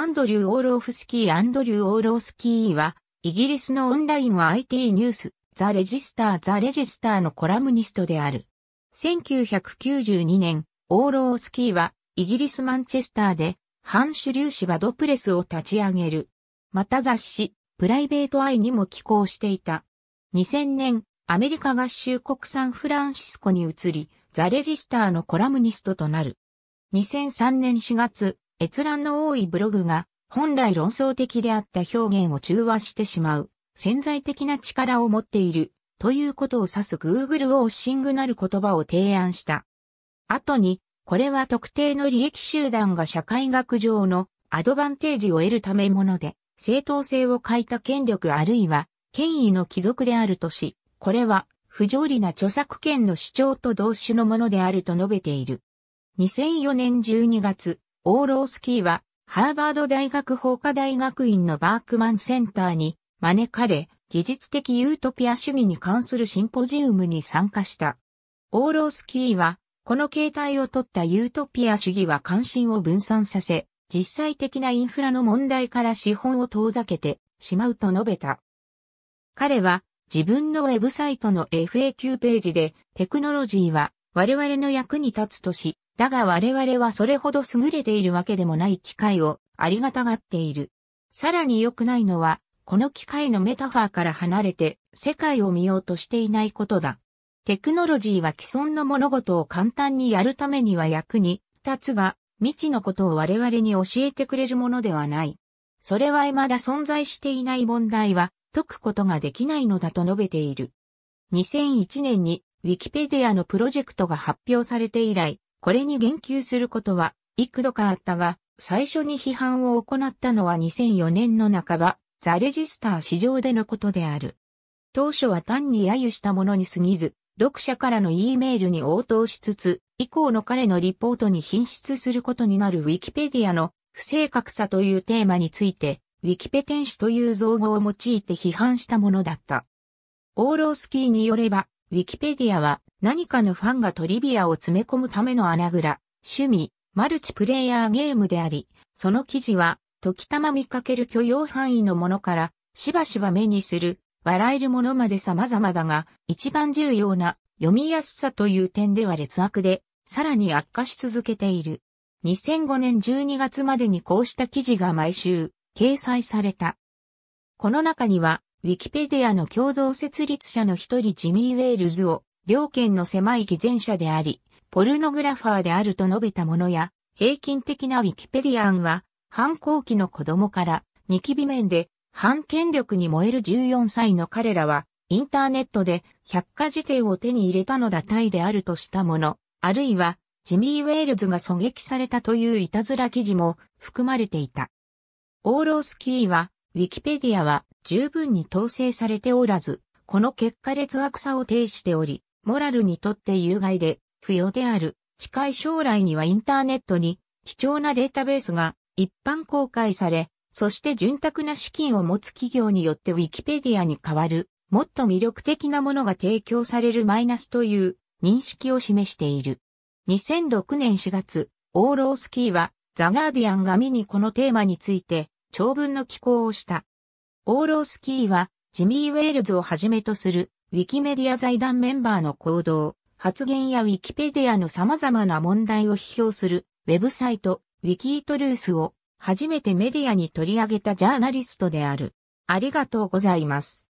アンドリュー・オーロフスキー・アンドリュー・オーロースキーは、イギリスのオンラインは IT ニュース、ザ・レジスター・ザ・レジスターのコラムニストである。1992年、オーロースキーは、イギリス・マンチェスターで、ハンシュー・シバドプレスを立ち上げる。また雑誌、プライベート・アイにも寄稿していた。2000年、アメリカ合衆国産フランシスコに移り、ザ・レジスターのコラムニストとなる。2003年4月、閲覧の多いブログが本来論争的であった表現を中和してしまう潜在的な力を持っているということを指す Google オーシングなる言葉を提案した。後に、これは特定の利益集団が社会学上のアドバンテージを得るためもので、正当性を欠いた権力あるいは権威の貴族であるとし、これは不条理な著作権の主張と同種のものであると述べている。2004年12月、オーロースキーは、ハーバード大学法科大学院のバークマンセンターに招かれ、技術的ユートピア主義に関するシンポジウムに参加した。オーロースキーは、この形態をとったユートピア主義は関心を分散させ、実際的なインフラの問題から資本を遠ざけてしまうと述べた。彼は自分のウェブサイトの FAQ ページでテクノロジーは我々の役に立つとし、だが我々はそれほど優れているわけでもない機械をありがたがっている。さらに良くないのは、この機械のメタファーから離れて世界を見ようとしていないことだ。テクノロジーは既存の物事を簡単にやるためには役に立つが、未知のことを我々に教えてくれるものではない。それは未だ存在していない問題は解くことができないのだと述べている。2001年に Wikipedia のプロジェクトが発表されて以来、これに言及することは幾度かあったが、最初に批判を行ったのは2004年の半ば、ザ・レジスター市場でのことである。当初は単に揶揄したものに過ぎず、読者からの E メールに応答しつつ、以降の彼のリポートに品質することになるウィキペディアの不正確さというテーマについて、ウィキペテンという造語を用いて批判したものだった。オーロースキーによれば、ウィキペディアは何かのファンがトリビアを詰め込むための穴蔵、趣味、マルチプレイヤーゲームであり、その記事は、時たま見かける許容範囲のものから、しばしば目にする、笑えるものまで様々だが、一番重要な読みやすさという点では劣悪で、さらに悪化し続けている。2005年12月までにこうした記事が毎週掲載された。この中にはウィキペディアの共同設立者の一人ジミー・ウェールズを、両県の狭い偽善者であり、ポルノグラファーであると述べたものや、平均的なウィキペディアンは、反抗期の子供から、ニキビ面で、反権力に燃える14歳の彼らは、インターネットで百科事典を手に入れたのだタイであるとしたもの、あるいは、ジミー・ウェールズが狙撃されたといういたずら記事も含まれていた。オーロースキーは、ウィキペディアは十分に統制されておらず、この結果劣悪さを呈しており、モラルにとって有害で、不要である。近い将来にはインターネットに貴重なデータベースが一般公開され、そして潤沢な資金を持つ企業によってウィキペディアに代わる、もっと魅力的なものが提供されるマイナスという認識を示している。2006年4月、オーロースキーはザ・ガーディアンが見にこのテーマについて長文の寄稿をした。オーロースキーは、ジミー・ウェールズをはじめとする、ウィキメディア財団メンバーの行動、発言やウィキペディアの様々な問題を批評する、ウェブサイト、ウィキートルースを、初めてメディアに取り上げたジャーナリストである。ありがとうございます。